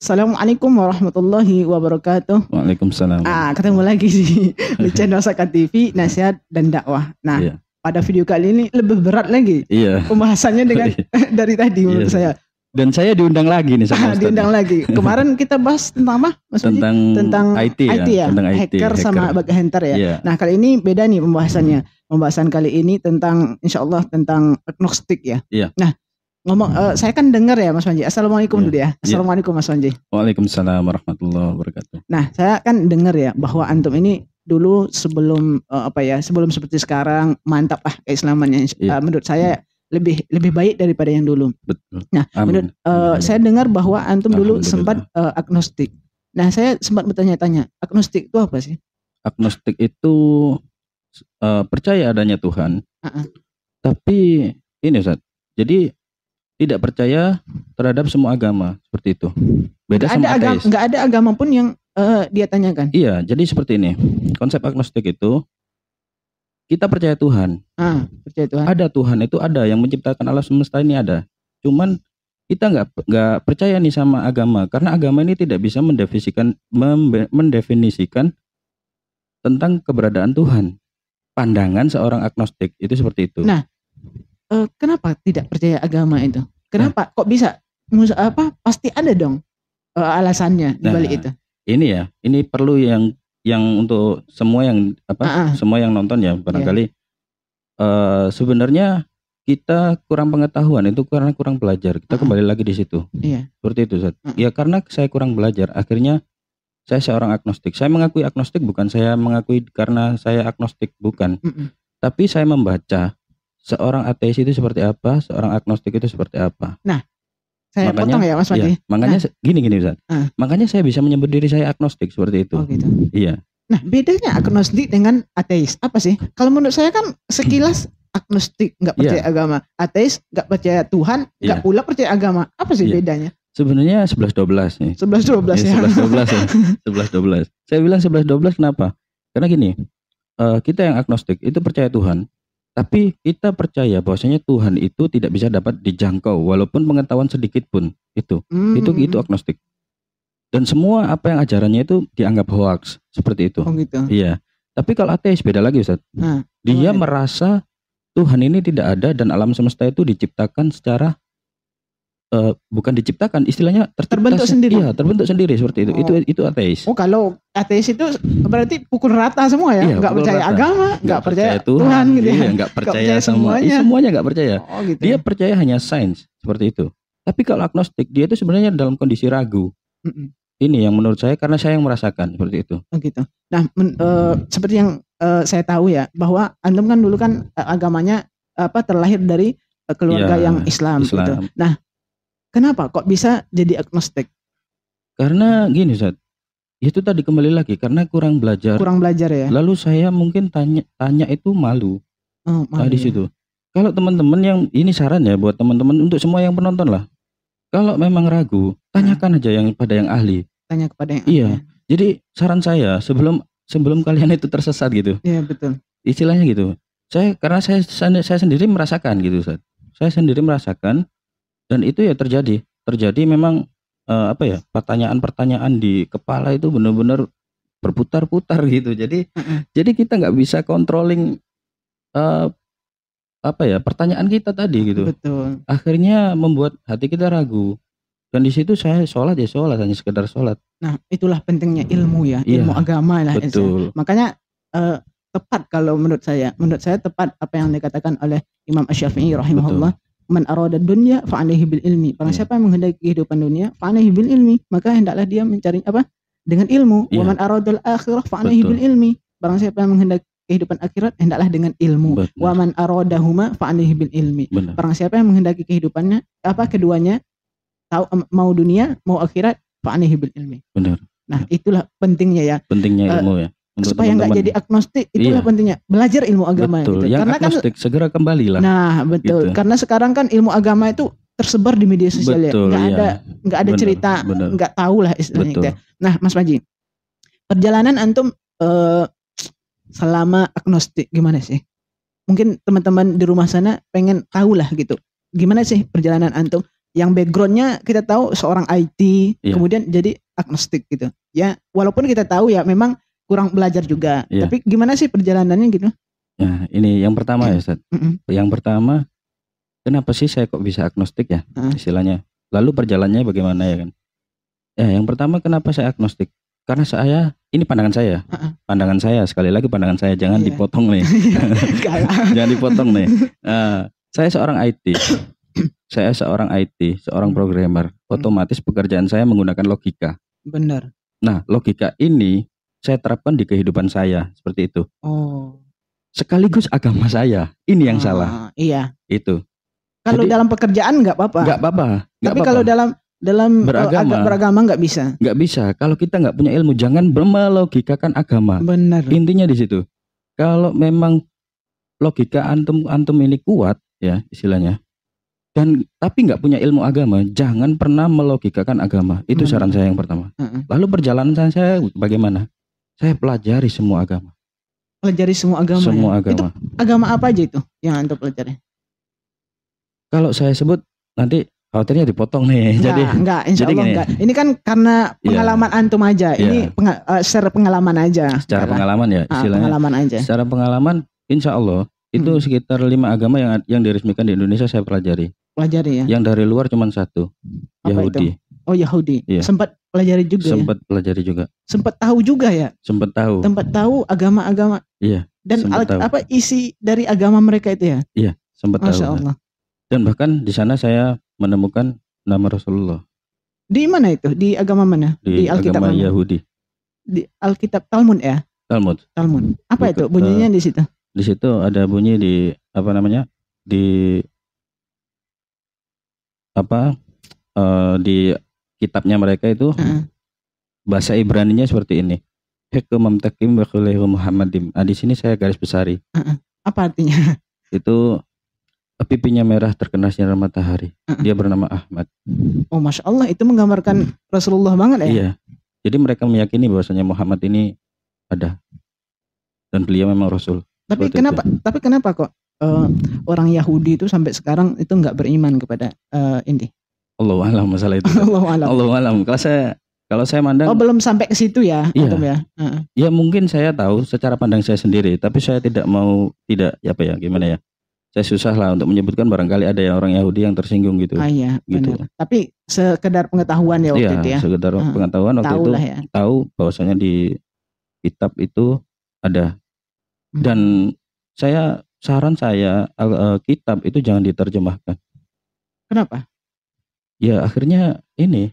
Assalamualaikum warahmatullahi wabarakatuh. Waalaikumsalam. Ah, ketemu lagi di, di channel Saka TV Nasihat dan Dakwah. Nah, yeah. pada video kali ini lebih berat lagi. Iya. Pembahasannya dengan iya. dari tadi menurut yeah. saya. Dan saya diundang lagi nih sama ah, diundang lagi. Kemarin kita bahas tentang apa? maksudnya tentang tentang IT, ya, IT ya, Tentang hacker, sama bug hunter ya. Yeah. Nah, kali ini beda nih pembahasannya. Pembahasan kali ini tentang insyaallah tentang agnostik ya. Iya. Nah, ngomong uh, saya kan dengar ya Mas Panji. Assalamualaikum yeah. dulu ya. Iya. Assalamualaikum Mas Panji. Waalaikumsalam warahmatullahi wabarakatuh. Nah, saya kan dengar ya bahwa antum ini dulu sebelum uh, apa ya, sebelum seperti sekarang mantap ah keislamannya yeah. Iya. uh, menurut saya yeah. lebih lebih baik daripada yang dulu. Betul. Nah, Amin. menurut uh, eh, Amin. saya dengar bahwa antum dulu sempat uh, agnostik. Nah, saya sempat bertanya-tanya, agnostik itu apa sih? Agnostik itu uh, percaya adanya Tuhan. Uh -uh. Tapi ini Ustaz. Jadi tidak percaya terhadap semua agama seperti itu. Beda gak sama ada agama, ateis. Gak ada agama pun yang uh, dia tanyakan. Iya, jadi seperti ini. Konsep agnostik itu kita percaya Tuhan. Ah, percaya Tuhan. Ada Tuhan itu ada yang menciptakan alam semesta ini ada. Cuman kita nggak nggak percaya nih sama agama karena agama ini tidak bisa mendefinisikan mendefinisikan tentang keberadaan Tuhan. Pandangan seorang agnostik itu seperti itu. Nah, uh, kenapa tidak percaya agama itu? Kenapa? Nah. Kok bisa? Mus apa? Pasti ada dong uh, alasannya di balik nah, itu. Ini ya, ini perlu yang yang untuk semua yang apa? Ah, ah. Semua yang nonton ya barangkali. Yeah. Iya. Uh, sebenarnya kita kurang pengetahuan itu karena kurang belajar. Kita uh kembali lagi di situ. Iya. Seperti itu, Iya, Ya karena saya kurang belajar, akhirnya saya seorang agnostik. Saya mengakui agnostik bukan saya mengakui karena saya agnostik bukan. Uh -uh. Tapi saya membaca seorang ateis itu seperti apa, seorang agnostik itu seperti apa. Nah, saya makanya, potong ya Mas Fadli. Iya, makanya nah. gini gini Ustaz. Uh. Makanya saya bisa menyebut diri saya agnostik seperti itu. Oh gitu. Iya. Nah, bedanya agnostik dengan ateis apa sih? Kalau menurut saya kan sekilas agnostik nggak iya. percaya yeah. agama, ateis nggak percaya Tuhan, nggak yeah. pula percaya agama. Apa sih yeah. bedanya? Sebenarnya sebelas dua belas nih. Sebelas dua belas iya, ya. Sebelas dua belas ya. Sebelas dua belas. Saya bilang sebelas dua belas kenapa? Karena gini, eh, kita yang agnostik itu percaya Tuhan, tapi kita percaya bahwasanya Tuhan itu tidak bisa dapat dijangkau walaupun pengetahuan sedikit pun itu. Mm. Itu itu agnostik. Dan semua apa yang ajarannya itu dianggap hoax seperti itu. Oh gitu. Iya. Tapi kalau ateis beda lagi Ustaz. Nah, dia merasa Tuhan ini tidak ada dan alam semesta itu diciptakan secara uh, bukan diciptakan istilahnya terbentuk sendiri ya terbentuk sendiri seperti itu oh. itu itu ateis oh kalau ateis itu berarti pukul rata semua ya iya, percaya rata. agama nggak, percaya, Tuhan, gitu iya, ya, ya percaya, percaya semuanya semuanya, eh, semuanya nggak percaya oh, gitu. dia ya. percaya hanya sains seperti itu tapi kalau agnostik dia itu sebenarnya dalam kondisi ragu mm -mm. ini yang menurut saya karena saya yang merasakan seperti itu oh gitu nah men, e, seperti yang e, saya tahu ya bahwa antum kan dulu kan agamanya apa terlahir dari keluarga ya, yang Islam, gitu. Islam gitu. Nah, Kenapa kok bisa jadi agnostik? Karena gini Ustaz, itu tadi kembali lagi karena kurang belajar. Kurang belajar ya. Lalu saya mungkin tanya tanya itu malu. Oh, malu. Tadi di ya? situ. Kalau teman-teman yang ini saran ya buat teman-teman untuk semua yang penonton lah. Kalau memang ragu, tanyakan aja yang pada yang ahli. Tanya kepada yang iya. ahli. Iya. Jadi saran saya sebelum sebelum kalian itu tersesat gitu. Iya, betul. Istilahnya gitu. Saya karena saya saya sendiri merasakan gitu, Ustaz. Saya sendiri merasakan dan itu ya terjadi terjadi memang eh, apa ya pertanyaan-pertanyaan di kepala itu benar-benar berputar-putar gitu jadi jadi kita nggak bisa controlling eh, apa ya pertanyaan kita tadi gitu betul akhirnya membuat hati kita ragu dan di situ saya sholat ya sholat hanya sekedar sholat nah itulah pentingnya hmm. ilmu ya iya. ilmu ya, agama lah ya, betul. makanya eh, tepat kalau menurut saya menurut saya tepat apa yang dikatakan oleh Imam ash syafii rahimahullah Betul man aroda dunia fa bil ilmi. Barang hmm. siapa yang menghendaki kehidupan dunia, fa bil ilmi, maka hendaklah dia mencari apa? Dengan ilmu. Yeah. Wa iya. man aradal akhirah fa bil ilmi. Barang siapa yang menghendaki kehidupan akhirat hendaklah dengan ilmu. Betul. Wa man aradahuma fa bil ilmi. Benar. Barang siapa yang menghendaki kehidupannya apa keduanya tahu mau dunia, mau akhirat fa bil ilmi. Benar. Nah, itulah pentingnya ya. Pentingnya eh, ilmu uh, ya untuk supaya nggak jadi agnostik itulah iya. pentingnya belajar ilmu agama betul. gitu. Yang karena kan agnostik kan, segera kembali lah Nah, betul. Gitu. Karena sekarang kan ilmu agama itu tersebar di media sosial ya. betul, ya. Nggak iya. ada nggak ada bener, cerita bener. nggak tahu lah istilahnya gitu ya. Nah, Mas Maji Perjalanan antum uh, selama agnostik gimana sih? Mungkin teman-teman di rumah sana pengen tahu lah gitu. Gimana sih perjalanan antum yang backgroundnya kita tahu seorang IT iya. kemudian jadi agnostik gitu ya walaupun kita tahu ya memang kurang belajar juga. Yeah. Tapi gimana sih perjalanannya gitu? Nah ini yang pertama ya, Ustaz. Mm -mm. Yang pertama, kenapa sih saya kok bisa agnostik ya mm. istilahnya? Lalu perjalannya bagaimana ya kan? Ya, yang pertama kenapa saya agnostik? Karena saya ini pandangan saya, uh-uh. pandangan saya sekali lagi pandangan saya jangan yeah. dipotong nih, iya, jangan dipotong nih. Uh, saya seorang IT, saya seorang IT, seorang programmer, hmm. otomatis pekerjaan saya menggunakan logika. Benar. Nah, logika ini saya terapkan di kehidupan saya seperti itu. Oh. Sekaligus agama saya ini yang ah, salah. Iya. Itu. Kalau dalam pekerjaan nggak apa-apa. Nggak apa-apa. Tapi kalau dalam dalam eh, beragama agak beragama nggak bisa. Nggak bisa. Kalau kita nggak punya ilmu, jangan kan agama. Benar. Intinya di situ. Kalau memang logika antum antum ini kuat ya istilahnya. Dan tapi nggak punya ilmu agama, jangan pernah melogikakan agama. Itu hmm. saran saya yang pertama. hmm. Lalu perjalanan saya bagaimana? Saya pelajari semua agama. Pelajari semua agama. Semua ya? agama. Itu agama apa aja itu yang antum pelajari? Kalau saya sebut nanti khawatirnya dipotong nih. Enggak, jadi enggak, insya jadi Allah gini. enggak. Ini kan karena iya. pengalaman yeah. antum aja. Ini yeah. penga, uh, secara pengalaman aja. Secara karena, pengalaman ya, ah, istilahnya. pengalaman aja. Secara pengalaman insya Allah itu hmm. sekitar lima agama yang yang diresmikan di Indonesia saya pelajari. Pelajari ya. Yang dari luar cuma satu, Apa Yahudi. Itu? Oh Yahudi. Iya. Sempat pelajari juga. Ya. Sempat ya? pelajari juga. Sempat tahu juga ya. Sempat tahu. Sempat tahu agama-agama. Iya. Dan al tahu. apa isi dari agama mereka itu ya? Iya. Sempat Masya tahu. Allah. Dan bahkan di sana saya menemukan nama Rasulullah. Di mana itu? Di agama mana? Di, di Alkitab agama Yahudi. Di Alkitab Talmud ya? Talmud. Talmud. Apa Buk- itu bunyinya eh, di situ? Di situ ada bunyi di apa namanya? Di apa? Uh, di kitabnya mereka itu uh bahasa bahasa nya seperti ini. Hikmam takim Muhammadim. Nah, di sini saya garis besari. Uh-uh. Apa artinya? Itu pipinya merah terkena sinar matahari. uh Dia bernama Ahmad. Oh, masya Allah itu menggambarkan Rasulullah banget ya. Iya. Jadi mereka meyakini bahwasanya Muhammad ini ada dan beliau memang Rasul. Tapi Seperti kenapa? Itu. Tapi kenapa kok uh, orang Yahudi itu sampai sekarang itu nggak beriman kepada uh, ini Allah alam masalah itu. Allah alam. Allah alam. Kalau saya kalau saya mandang Oh, belum sampai ke situ ya, iya, Atom ya. Uh. Ya mungkin saya tahu secara pandang saya sendiri, tapi saya tidak mau tidak ya apa ya gimana ya. Saya susah lah untuk menyebutkan barangkali ada yang orang Yahudi yang tersinggung gitu. Ah iya, gitu. Benar. Tapi sekedar pengetahuan ya iya, waktu iya, itu ya. sekedar uh. pengetahuan waktu itu ya. tahu bahwasanya di kitab itu ada hmm. dan saya saran saya eh, kitab itu jangan diterjemahkan. Kenapa? ya akhirnya ini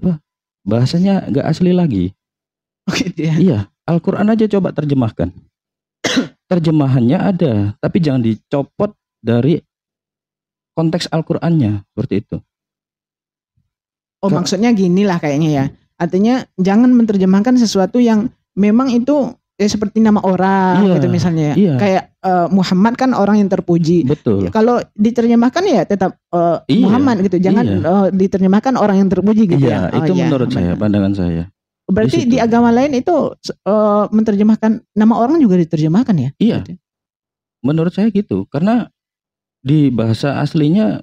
apa bahasanya nggak asli lagi oh gitu iya Alquran aja coba terjemahkan terjemahannya ada tapi jangan dicopot dari konteks Al-Qur'annya seperti itu. Oh, maksudnya gini lah kayaknya ya. Artinya jangan menerjemahkan sesuatu yang memang itu ya seperti nama orang iya, gitu misalnya iya. Kayak uh, Muhammad kan orang yang terpuji. Betul. Ya, kalau diterjemahkan ya tetap uh, iya, Muhammad gitu. Jangan iya. uh, diterjemahkan orang yang terpuji gitu iya, ya. Oh, itu ya. menurut Muhammad. saya pandangan saya. Berarti di, di agama lain itu uh, menerjemahkan nama orang juga diterjemahkan ya? Iya. Gitu. Menurut saya gitu karena di bahasa aslinya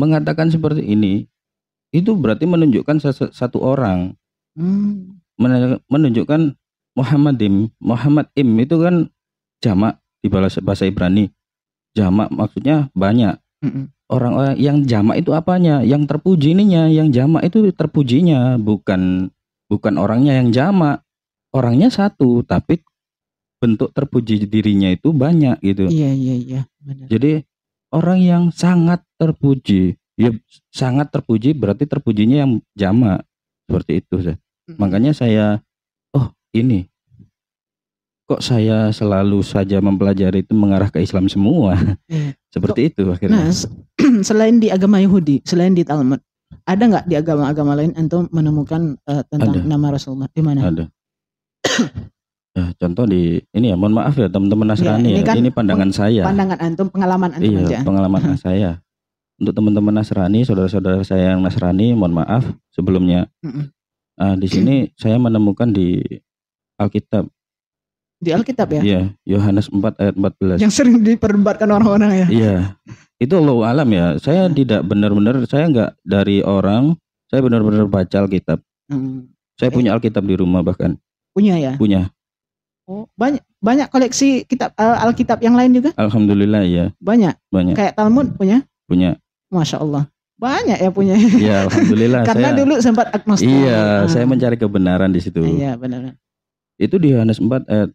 mengatakan seperti ini itu berarti menunjukkan satu orang. Hmm. Menunjukkan Muhammadim, Muhammad im itu kan jamak di bahasa Ibrani. Jamak maksudnya banyak. Orang-orang yang jamak itu apanya? Yang terpuji ininya, yang jamak itu terpujinya, bukan bukan orangnya yang jamak. Orangnya satu, tapi bentuk terpuji dirinya itu banyak gitu. Iya, iya, iya, benar. Jadi orang yang sangat terpuji, ya sangat terpuji berarti terpujinya yang jamak seperti itu. Mm Makanya saya ini kok saya selalu saja mempelajari itu mengarah ke Islam semua. Eh, seperti Seperti itu akhirnya. Nah, selain di agama Yahudi, selain di Talmud, ada nggak di agama-agama lain antum menemukan uh, tentang ada. nama Rasulullah di mana? Ada. nah, contoh di ini ya, mohon maaf ya teman-teman iya, Nasrani ya, ini, ya. Kan ini pandangan saya. Pandangan antum, pengalaman antum iya, aja. pengalaman saya. Untuk teman-teman Nasrani, saudara-saudara saya yang Nasrani, mohon maaf sebelumnya. Uh, di sini saya menemukan di Alkitab. Di Alkitab ya? Iya, Yohanes 4 ayat 14. Yang sering diperdebatkan orang-orang ya? Iya. Itu Allah alam ya. Saya hmm. tidak benar-benar saya enggak dari orang, saya benar-benar baca Alkitab. Hmm. Saya eh. punya Alkitab di rumah bahkan. Punya ya? Punya. Oh, banyak banyak koleksi kitab uh, Alkitab yang lain juga? Alhamdulillah ya. Banyak. Banyak. Kayak Talmud punya? Punya. Masya Allah banyak ya punya. Iya, alhamdulillah. Karena saya, dulu sempat agnostik. Iya, hmm. saya mencari kebenaran di situ. Iya, benar. Itu di Yohanes 4 ayat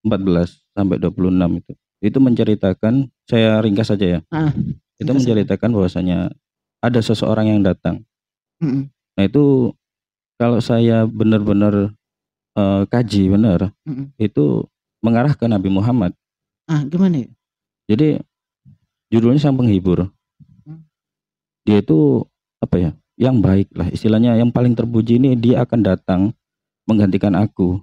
14 sampai 26 itu. Itu menceritakan, saya ringkas saja ya. Ah, itu menceritakan bahwasanya ada seseorang yang datang. Mm -mm. Nah itu kalau saya benar-benar uh, kaji benar, mm -mm. itu mengarah ke Nabi Muhammad. Ah gimana? Ya? Jadi judulnya sang penghibur. Hmm. Dia itu apa ya? Yang baik lah istilahnya yang paling terpuji ini dia akan datang menggantikan aku.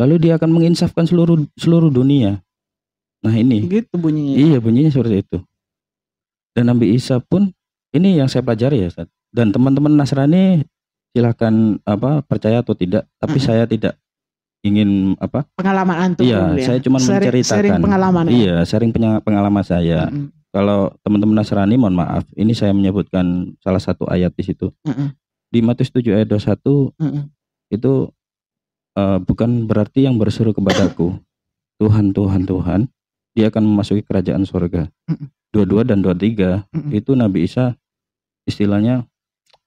Lalu dia akan menginsafkan seluruh seluruh dunia. Nah ini. Gitu bunyinya. Iya bunyinya seperti itu. Dan Nabi Isa pun ini yang saya pelajari ya Ustaz. Dan teman-teman Nasrani silahkan apa percaya atau tidak. Tapi hmm. saya tidak ingin apa? Pengalaman antum. Iya, ya. saya cuma menceritakan. Sharing pengalaman. Ya? Iya, sering pengalaman saya. Hmm. Kalau teman-teman Nasrani, mohon maaf, ini saya menyebutkan salah satu ayat di situ. Hmm di Matius 7 ayat 21 mm-hmm. itu uh, bukan berarti yang berseru kepadaku Tuhan Tuhan Tuhan dia akan memasuki kerajaan surga. Dua-dua dan dua-tiga itu Nabi Isa istilahnya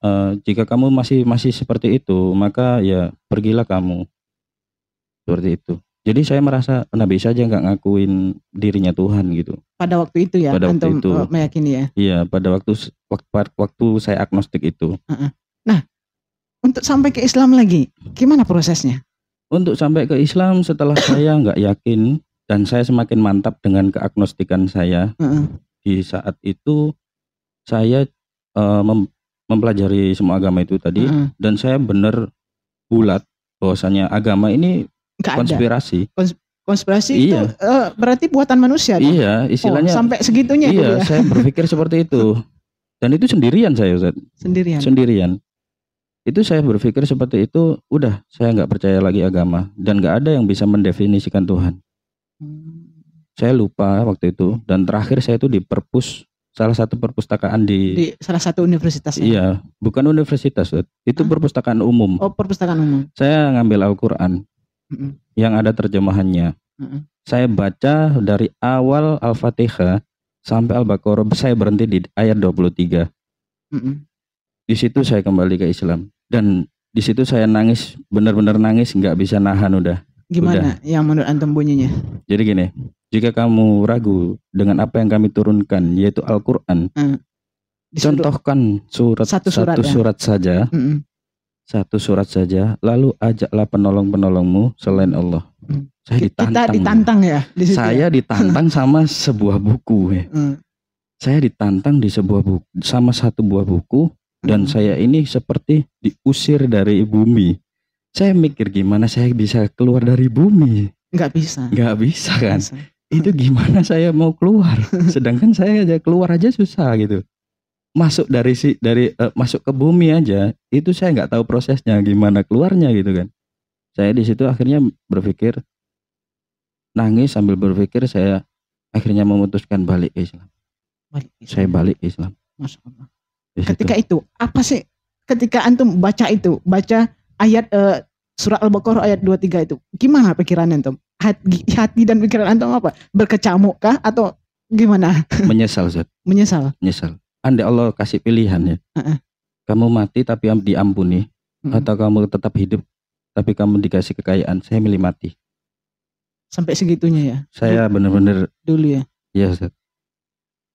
uh, jika kamu masih masih seperti itu maka ya pergilah kamu seperti itu. Jadi saya merasa Nabi Isa aja nggak ngakuin dirinya Tuhan gitu. Pada waktu itu ya. Pada waktu itu eh, meyakini ya. Iya pada waktu waktu, waktu saya agnostik itu. Uh -uh. Nah, untuk sampai ke Islam lagi, gimana prosesnya? Untuk sampai ke Islam setelah saya nggak yakin dan saya semakin mantap dengan keagnostikan saya uh -uh. di saat itu saya uh, mem mempelajari semua agama itu tadi uh -uh. dan saya benar bulat bahwasanya agama ini Gak konspirasi. Kons konspirasi iya. itu uh, eh, berarti buatan manusia. Dong? Kan? Iya, istilahnya oh, sampai segitunya. Iya, ya? saya berpikir seperti itu. Dan itu sendirian saya, Ustaz. Sendirian. Sendirian itu saya berpikir seperti itu udah saya nggak percaya lagi agama dan nggak ada yang bisa mendefinisikan Tuhan hmm. saya lupa waktu itu dan terakhir saya itu di perpus salah satu perpustakaan di, di salah satu universitas ya? iya bukan universitas itu ah. perpustakaan umum oh perpustakaan umum saya ngambil Al-Quran mm yang ada terjemahannya mm saya baca dari awal Al-Fatihah sampai Al-Baqarah saya berhenti di ayat 23 mm hmm. di situ saya kembali ke Islam dan di situ saya nangis benar-benar nangis nggak bisa nahan udah gimana udah. yang menurut antum bunyinya jadi gini jika kamu ragu dengan apa yang kami turunkan yaitu Al-Qur'an hmm. contohkan surat satu surat, satu ya? surat saja hmm. satu surat saja lalu ajaklah penolong-penolongmu selain Allah hmm. saya ditantang kita ditantang ya, di situ saya ya? ditantang sama sebuah buku ya hmm. saya ditantang di sebuah buku sama satu buah buku dan hmm. saya ini seperti diusir dari bumi. Saya mikir gimana saya bisa keluar dari bumi? Nggak bisa. Nggak bisa kan? Nggak bisa. Itu gimana saya mau keluar? Sedangkan saya aja keluar aja susah gitu. Masuk dari si dari uh, masuk ke bumi aja itu saya nggak tahu prosesnya gimana keluarnya gitu kan. Saya di situ akhirnya berpikir nangis sambil berpikir saya akhirnya memutuskan balik ke Islam. Balik Islam. Saya balik ke Islam. Masya ketika itu apa sih ketika antum baca itu, baca ayat uh, surah Al-Baqarah ayat 23 itu. Gimana pikiran antum? Hati, hati dan pikiran antum apa? Berkecamuk kah atau gimana? Menyesal, Zat. Menyesal. Menyesal. Anda Allah kasih pilihan ya. Uh -uh. Kamu mati tapi diampuni uh atau kamu tetap hidup tapi kamu dikasih kekayaan. Saya milih mati. Sampai segitunya ya. Saya benar-benar dulu ya. Iya, Zat.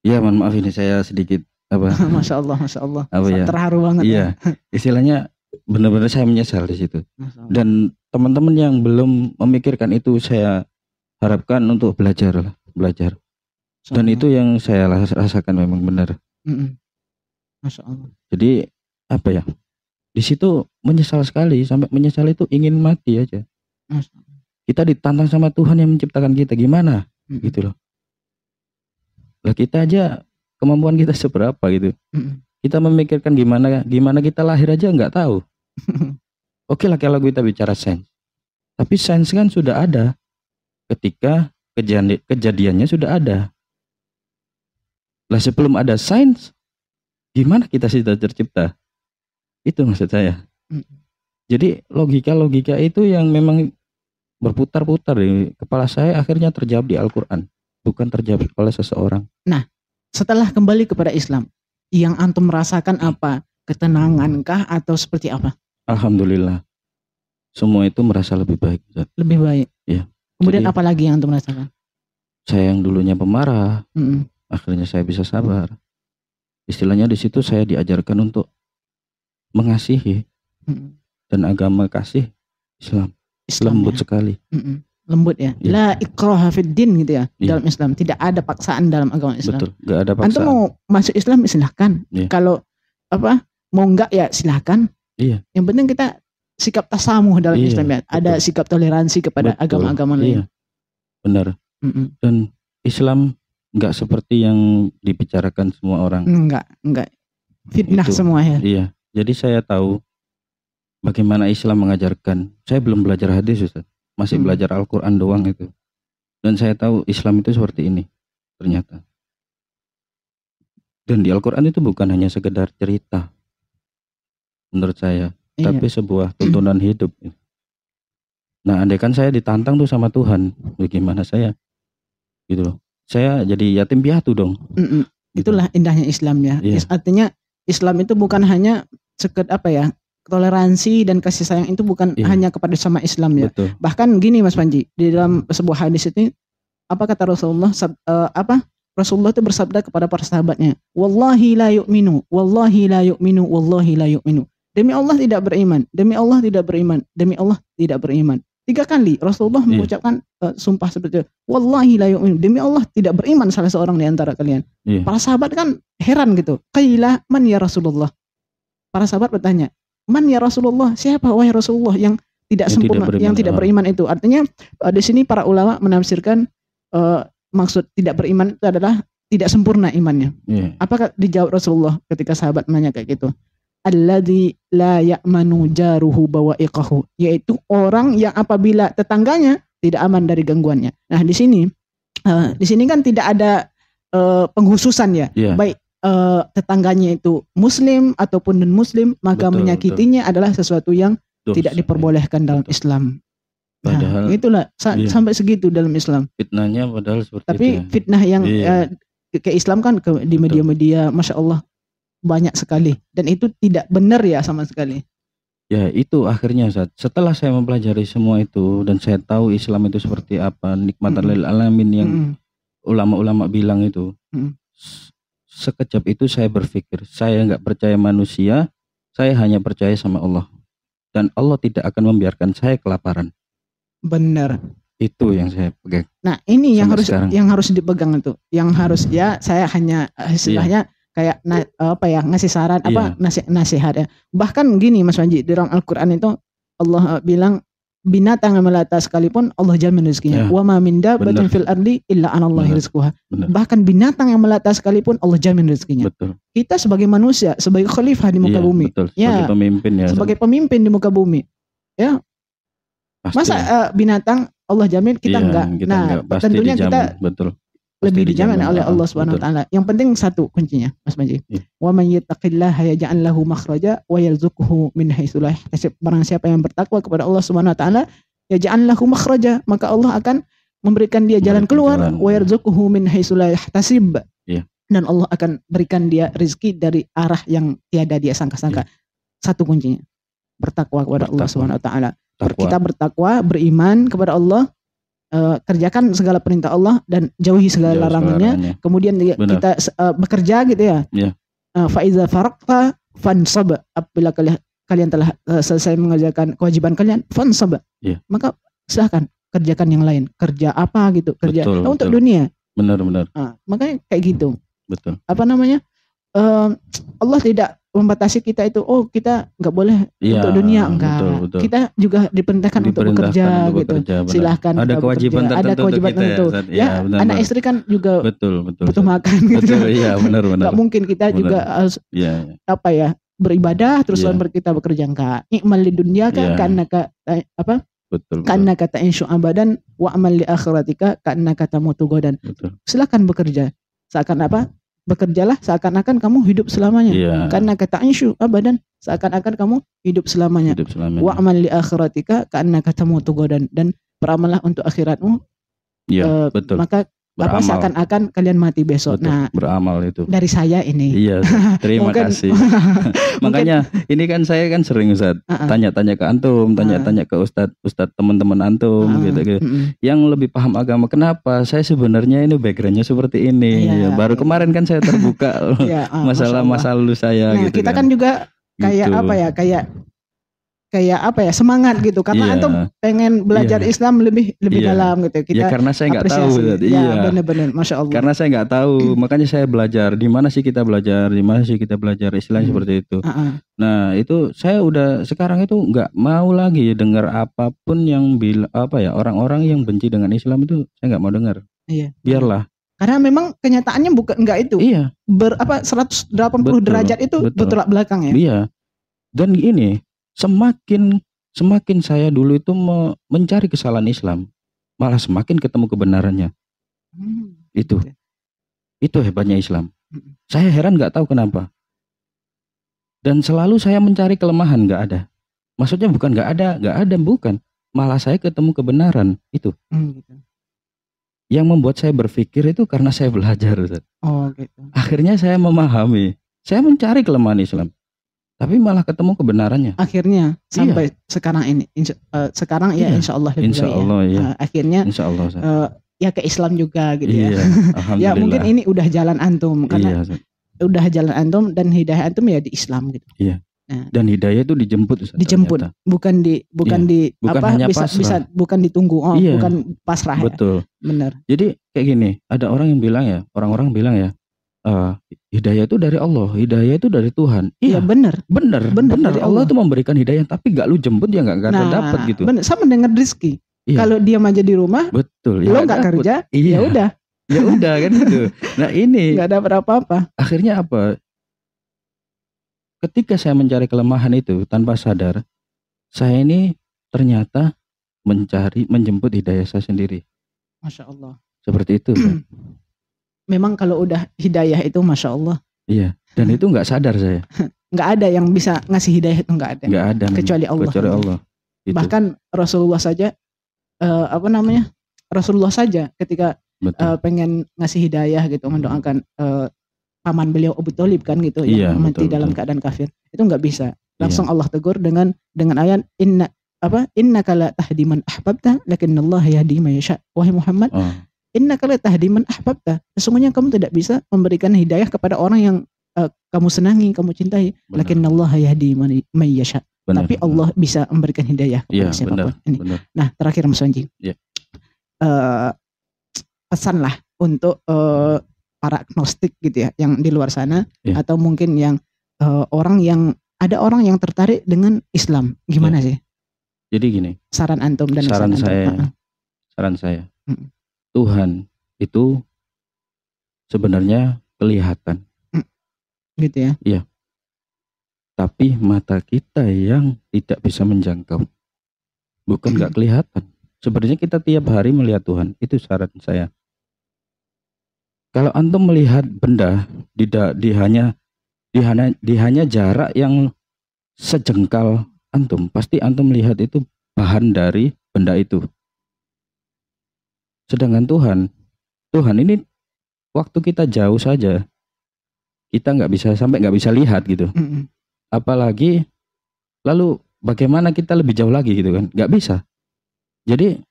Iya, mohon maaf ini saya sedikit apa masya Allah masya Allah apa ya? terharu banget iya ya. istilahnya benar-benar saya menyesal di situ dan teman-teman yang belum memikirkan itu saya harapkan untuk belajar belajar dan itu yang saya rasakan memang benar masya Allah jadi apa ya di situ menyesal sekali sampai menyesal itu ingin mati aja kita ditantang sama Tuhan yang menciptakan kita gimana gitu loh lah kita aja kemampuan kita seberapa gitu kita memikirkan gimana gimana kita lahir aja nggak tahu oke okay lah kalau kita bicara sains tapi sains kan sudah ada ketika kejadian kejadiannya sudah ada lah sebelum ada sains gimana kita sudah tercipta itu maksud saya jadi logika logika itu yang memang berputar-putar di kepala saya akhirnya terjawab di Al-Quran bukan terjawab oleh seseorang nah setelah kembali kepada Islam yang antum merasakan apa ketenangankah atau seperti apa Alhamdulillah semua itu merasa lebih baik lebih baik ya kemudian Jadi, apa lagi yang antum merasakan saya yang dulunya pemarah mm -mm. akhirnya saya bisa sabar istilahnya di situ saya diajarkan untuk mengasihi mm -mm. dan agama kasih Islam, Islam lembut ya. sekali mm -mm lembut ya. Yeah. La ikroha din gitu ya, yeah. dalam Islam. Tidak ada paksaan dalam agama Islam. Betul, gak ada paksaan. Antum mau masuk Islam ya silahkan. Yeah. Kalau apa mau enggak ya silahkan. Iya. Yang penting kita sikap tasamuh dalam yeah. Islam ya. Ada sikap toleransi kepada agama-agama lain. Iya. Benar. Mm -mm. Dan Islam enggak seperti yang dibicarakan semua orang. Enggak, enggak. Fitnah Itu. semua ya. Iya. Jadi saya tahu bagaimana Islam mengajarkan. Saya belum belajar hadis Ustaz masih hmm. belajar Al-Quran doang itu dan saya tahu Islam itu seperti ini ternyata dan di Al-Quran itu bukan hanya sekedar cerita menurut saya iya. tapi sebuah tuntunan hidup nah andai kan saya ditantang tuh sama Tuhan bagaimana saya gitu loh saya jadi yatim piatu dong Mm-mm. Gitu. itulah indahnya Islam ya yeah. artinya Islam itu bukan hanya sekedar apa ya toleransi dan kasih sayang itu bukan iya. hanya kepada sama Islam ya. Betul. Bahkan gini Mas Panji, di dalam sebuah hadis ini apa kata Rasulullah sab, uh, apa? Rasulullah itu bersabda kepada para sahabatnya, "Wallahi la yu'minu, wallahi la yu'minu, wallahi la yu'minu." Demi Allah tidak beriman, demi Allah tidak beriman, demi Allah tidak beriman. Tiga kali Rasulullah yeah. mengucapkan uh, sumpah seperti itu, "Wallahi la yu'minu." Demi Allah tidak beriman salah seorang di antara kalian. Yeah. Para sahabat kan heran gitu. Kailah man ya Rasulullah? Para sahabat bertanya, Man ya Rasulullah? Siapa wahai Rasulullah yang tidak yang sempurna, tidak yang tidak beriman itu? Artinya eh, di sini para ulama menafsirkan uh, maksud tidak beriman itu adalah tidak sempurna imannya. Yeah. Apakah dijawab Rasulullah ketika sahabat nanya kayak gitu? Alladhi la ya'manu jaruhu bawa'iqahu. Yaitu orang yang apabila tetangganya tidak aman dari gangguannya. Nah di sini, uh, di sini kan tidak ada uh, penghususan ya. Yeah. Baik uh, tetangganya itu muslim ataupun non muslim maka betul, menyakitinya betul. adalah sesuatu yang tidak diperbolehkan betul. dalam Islam. Nah, padahal nah, itulah sa iya. sampai segitu dalam Islam. Fitnahnya padahal seperti Tapi itu. Ya. fitnah yang iya. uh, ke Islam kan ke, di media-media Masya Allah banyak sekali dan itu tidak benar ya sama sekali. Ya itu akhirnya saat setelah saya mempelajari semua itu dan saya tahu Islam itu seperti apa nikmatan mm -hmm. lil alamin yang ulama-ulama mm -hmm. bilang itu mm -hmm sekejap itu saya berpikir, saya nggak percaya manusia, saya hanya percaya sama Allah. Dan Allah tidak akan membiarkan saya kelaparan. Benar. Itu yang saya pegang. Nah, ini yang harus sekarang. yang harus dipegang itu. Yang harus ya saya hanya eh, iya. istilahnya iya. kayak na, apa ya ngasih saran iya. apa nasi, nasihat ya. Bahkan gini Mas Wanji di dalam Al-Qur'an itu Allah eh, bilang binatang yang melata sekalipun Allah jamin rezekinya. Ya. Wa ma min dabbatin fil ardi illa anallahi rizquha. Bahkan binatang yang melata sekalipun Allah jamin rezekinya. Betul. Kita sebagai manusia, sebagai khalifah di iya, muka ya, bumi. Betul. Ya. Sebagai ya, pemimpin ya. Sebagai pemimpin di muka bumi. Ya. Pasti. Masa uh, binatang Allah jamin kita ya, enggak. Kita nah, enggak. tentunya dijamin. kita betul lebih dijamin oleh Allah Subhanahu wa taala. Yang penting satu kuncinya, Mas Manji. Yeah. Wa may yattaqillaha yaj'al lahu makhraja wa yarzuqhu min haitsu la Barang siapa yang bertakwa kepada Allah Subhanahu wa taala, yaj'al lahu makhraja, maka Allah akan memberikan dia jalan keluar wa yarzuqhu min haitsu la yahtasib. Iya. Dan Allah akan berikan dia rezeki dari arah yang tiada dia sangka-sangka. Yeah. Satu kuncinya bertakwa kepada bertakwa. Allah Subhanahu wa taala. Kita bertakwa, beriman kepada Allah, uh, kerjakan segala perintah Allah dan jauhi segala Jauh larangannya. larangannya. Kemudian Benar. kita uh, bekerja gitu ya. Faizah ya. Uh, eh, Faiza farakta fansab apabila kalian kalian telah uh, selesai mengerjakan kewajiban kalian fansab. Yeah. Maka silahkan kerjakan yang lain. Kerja apa gitu? Kerja betul, nah, betul. untuk dunia. Benar benar. Uh, makanya kayak gitu. Betul. Apa namanya? Uh, Allah tidak membatasi kita itu oh kita nggak boleh ya, untuk dunia enggak betul, betul. kita juga diperintahkan, untuk bekerja untuk gitu bekerja, benar. silahkan ada kewajiban bekerja, tertentu ada kewajiban untuk kita, tentu. ya, iya, ya benar, anak istri kan juga betul betul butuh betul. makan gitu. betul ya benar benar nggak mungkin kita benar. juga harus eh, ya, ya. apa ya beribadah terus ya. kita bekerja enggak nikmat di dunia kan ya. karena kata apa betul, karena betul. kata insya allah dan wa amal li akhiratika karena kata mutu godan silahkan silakan bekerja seakan apa bekerjalah seakan-akan kamu hidup selamanya. Yeah. Karena kata insyu abadan seakan-akan kamu hidup selamanya. Hidup selamanya. Wa amal li akhiratika karena katamu tugodan dan beramallah untuk akhiratmu. Ya, yeah, uh, betul. Maka Bapak seakan-akan kalian mati besok. Betul, nah, beramal itu. Dari saya ini. Iya, terima mungkin, kasih. Makanya ini kan saya kan sering Ustaz uh-uh. tanya-tanya ke antum, tanya-tanya ke Ustaz, Ustaz teman-teman antum gitu gitu. Uh-uh. Yang lebih paham agama kenapa? Saya sebenarnya ini backgroundnya seperti ini. Iya, ya, baru iya. kemarin kan saya terbuka iya, uh, ah, masalah masa lalu saya nah, gitu. kita kan. kan juga kayak gitu. apa ya? Kayak kayak apa ya semangat gitu karena yeah. antum pengen iya. belajar yeah. Islam lebih lebih yeah. dalam gitu ya, kita yeah, karena saya nggak tahu ya yeah. benar-benar masya Allah karena saya nggak tahu mm. makanya saya belajar di mana sih kita belajar di mana sih kita belajar Islam mm. seperti itu uh -uh. nah itu saya udah sekarang itu nggak mau lagi dengar apapun yang bila apa ya orang-orang yang benci dengan Islam itu saya nggak mau dengar iya. biarlah karena memang kenyataannya bukan enggak itu iya berapa 180 betul, derajat itu betul. bertolak belakang ya iya dan ini semakin semakin saya dulu itu me mencari kesalahan Islam, malah semakin ketemu kebenarannya. Hmm. Itu. Itu hebatnya Islam. Hmm. Saya heran nggak tahu kenapa. Dan selalu saya mencari kelemahan nggak ada. Maksudnya bukan nggak ada, nggak ada bukan. Malah saya ketemu kebenaran itu. Hmm, gitu. yang membuat saya berpikir itu karena saya belajar. Oh gitu. Akhirnya saya memahami. Saya mencari kelemahan Islam tapi malah ketemu kebenarannya akhirnya iya. sampai iya. sekarang ini insya, uh, sekarang ya iya. ya insya Allah insya Allah eh, ya, ya. Uh, akhirnya insya Allah Uh, eh, ya ke Islam juga gitu ya. iya, ya ya mungkin ini udah jalan antum iya, karena iya, udah jalan antum dan hidayah antum ya di Islam gitu iya Nah. Dan hidayah itu dijemput Ustaz, dijemput ternyata. bukan di bukan iya. di bukan apa hanya bisa bisa bukan ditunggu oh iya. bukan pasrah ya. betul ya. benar jadi kayak gini ada orang yang bilang ya orang-orang bilang ya uh, hidayah itu dari Allah, hidayah itu dari Tuhan. Iya, ya, benar. Benar. Benar. Allah itu memberikan hidayah, tapi gak lu jemput ya gak, gak nah, dapat gitu. Bener. Sama dengan rezeki. Iya. Kalau dia aja di rumah, betul. Ya, lo gak dapet. kerja, ya iya. ya udah. Ya udah kan gitu. Nah ini. Gak ada apa-apa. Akhirnya apa? Ketika saya mencari kelemahan itu tanpa sadar, saya ini ternyata mencari menjemput hidayah saya sendiri. Masya Allah. Seperti itu. memang kalau udah hidayah itu masya Allah. Iya. Dan itu nggak sadar saya. Nggak ada yang bisa ngasih hidayah itu nggak ada. Nggak ada. Kecuali Allah. Kecuali Allah. Itu. Bahkan Rasulullah saja uh, apa namanya Rasulullah saja ketika Uh, pengen ngasih hidayah gitu mendoakan uh, paman beliau Abu Talib kan gitu iya, yang mati betul, dalam betul. keadaan kafir itu nggak bisa langsung iya. Allah tegur dengan dengan ayat inna apa inna kala tahdiman ahbabta lakin Allah yahdi man yasha wahai Muhammad oh inna kala tahdiman ahbabta. Sesungguhnya kamu tidak bisa memberikan hidayah kepada orang yang uh, kamu senangi, kamu cintai. Lakinnallaha yahdi man yasha. Benar. Tapi Allah bisa memberikan hidayah kepada ya, siapapun. Benar, Ini. Benar. Nah, terakhir Mas Wanji. Ya. Uh, pesanlah untuk uh, para agnostik gitu ya, yang di luar sana ya. atau mungkin yang uh, orang yang ada orang yang tertarik dengan Islam. Gimana ya. sih? Jadi gini. Saran antum dan saran saya. Antum. Saran saya. Hmm Tuhan itu sebenarnya kelihatan. Hmm. Gitu ya? Iya. Tapi mata kita yang tidak bisa menjangkau. Bukan nggak kelihatan. Sebenarnya kita tiap hari melihat Tuhan. Itu syarat saya. Kalau antum melihat benda di, di hanya di hanya di hanya jarak yang sejengkal antum, pasti antum melihat itu bahan dari benda itu. Sedangkan Tuhan, Tuhan ini waktu kita jauh saja, kita nggak bisa sampai nggak bisa lihat gitu. Mm -hmm. Apalagi lalu bagaimana kita lebih jauh lagi gitu kan? Nggak bisa. Jadi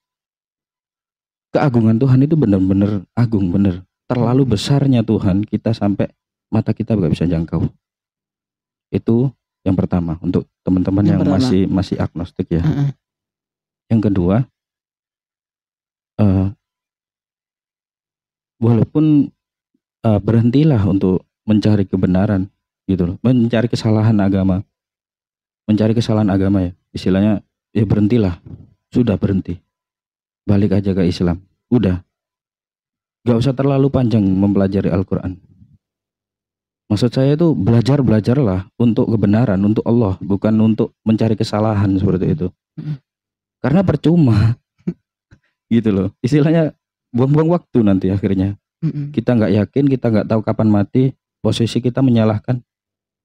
keagungan Tuhan itu benar-benar agung benar. Terlalu besarnya Tuhan kita sampai mata kita nggak bisa jangkau. Itu yang pertama untuk teman-teman yang, yang masih masih agnostik ya. Mm -hmm. Yang kedua, uh, walaupun uh, berhentilah untuk mencari kebenaran gitu loh, mencari kesalahan agama. Mencari kesalahan agama ya. Istilahnya ya berhentilah. Sudah berhenti. Balik aja ke Islam. Udah. Gak usah terlalu panjang mempelajari Al-Qur'an. Maksud saya itu belajar belajarlah untuk kebenaran, untuk Allah, bukan untuk mencari kesalahan seperti itu. Hmm. Karena percuma, gitu loh. Istilahnya buang-buang waktu nanti akhirnya mm kita nggak yakin kita nggak tahu kapan mati posisi kita menyalahkan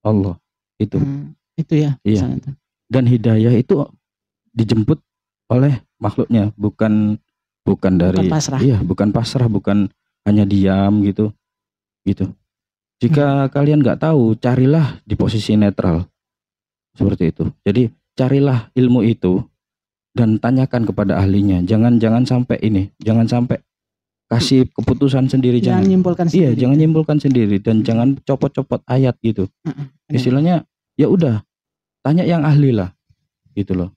Allah itu hmm, itu ya iya dan hidayah itu dijemput oleh makhluknya bukan bukan dari bukan pasrah. iya bukan pasrah bukan hanya diam gitu gitu jika hmm. kalian nggak tahu carilah di posisi netral seperti itu jadi carilah ilmu itu dan tanyakan kepada ahlinya jangan jangan sampai ini jangan sampai kasih keputusan sendiri jangan, jangan nyimpulkan iya, sendiri. iya jangan nyimpulkan sendiri dan jangan copot-copot ayat gitu hmm. istilahnya ya udah tanya yang ahli lah gitu loh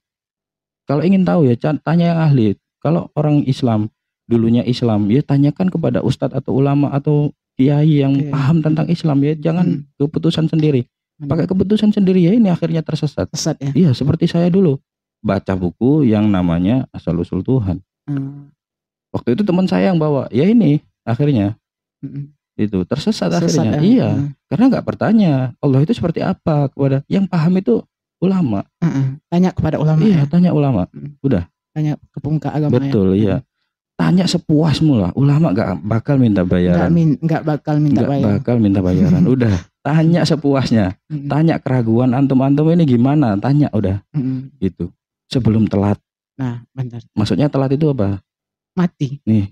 kalau ingin tahu ya tanya yang ahli kalau orang Islam dulunya Islam ya tanyakan kepada ustadz atau ulama atau kiai yang okay. paham tentang Islam ya jangan hmm. keputusan sendiri pakai keputusan sendiri ya ini akhirnya tersesat sesat ya iya seperti saya dulu baca buku yang namanya asal usul Tuhan hmm waktu itu teman saya yang bawa ya ini akhirnya itu tersesat tersesat akhirnya ya. iya karena nggak bertanya Allah itu seperti apa kepada yang paham itu ulama tanya kepada ulama iya ya. tanya ulama udah tanya ke pemuka agama ya? betul ya. iya tanya sepuas lah ulama nggak bakal minta bayaran nggak min, gak bakal minta gak bayaran bakal minta bayaran udah tanya sepuasnya tanya keraguan antum antum ini gimana tanya udah itu sebelum telat nah bentar maksudnya telat itu apa mati. Nih.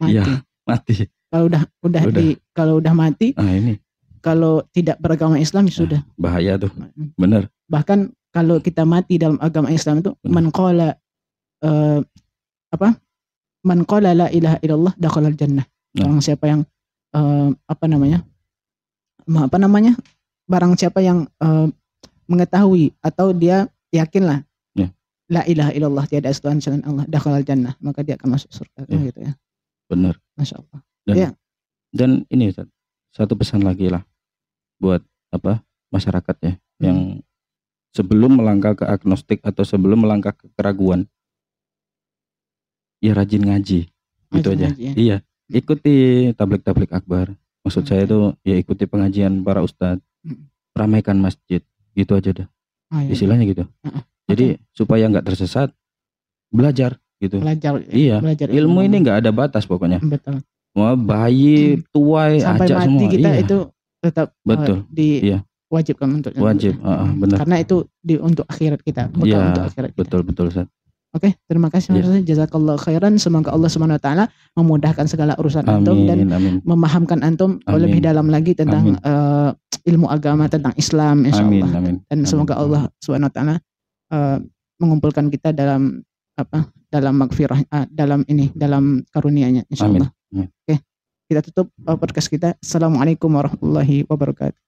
Mati. Ya, mati. Kalau udah udah, udah. di kalau udah mati. Nah, ini. Kalau tidak beragama Islam nah, sudah. bahaya tuh. Benar. Bahkan kalau kita mati dalam agama Islam itu menqala uh, eh, apa? Menqala la ilaha illallah dakhala jannah. Nah. Orang siapa yang uh, apa namanya? apa namanya? Barang siapa yang uh, mengetahui atau dia yakinlah la ilaha illallah tiada Tuhan selain Allah dakhala jannah maka dia akan masuk surga ya. gitu ya benar masya Allah dan, ya. dan ini Ustaz, satu pesan lagi lah buat apa masyarakat ya hmm. yang sebelum melangkah ke agnostik atau sebelum melangkah ke keraguan ya rajin ngaji gitu rajin gitu aja ngaji, ya? iya hmm. ikuti tablik-tablik akbar maksud okay. saya itu ya ikuti pengajian para ustadz hmm. ramaikan masjid gitu aja dah oh, iya. istilahnya gitu uh -uh jadi okay. supaya nggak tersesat belajar gitu. Belajar. Iya. Belajar ilmu, ilmu ini nggak ada batas pokoknya. Betul. Mau bayi, hmm. tuai, Sampai acak mati semua. kita iya. itu tetap eh, Betul. Uh, di iya. wajibkan untuk wajib. Uh, uh, benar. Karena itu di untuk akhirat kita, bukan iya, untuk akhirat kita. Betul betul Ustaz. Oke, okay, terima kasih Mas iya. Jazakallah khairan. Semoga Allah Subhanahu wa taala memudahkan segala urusan amin, antum dan amin. memahamkan antum amin. lebih dalam lagi tentang uh, ilmu agama tentang Islam insyaallah. Amin, amin, dan amin. semoga Allah Subhanahu wa taala uh, mengumpulkan kita dalam apa dalam magfirah uh, eh, dalam ini dalam karunia-Nya insyaallah. Iya. Oke. Okay. Kita tutup uh, podcast kita. Assalamualaikum warahmatullahi wabarakatuh.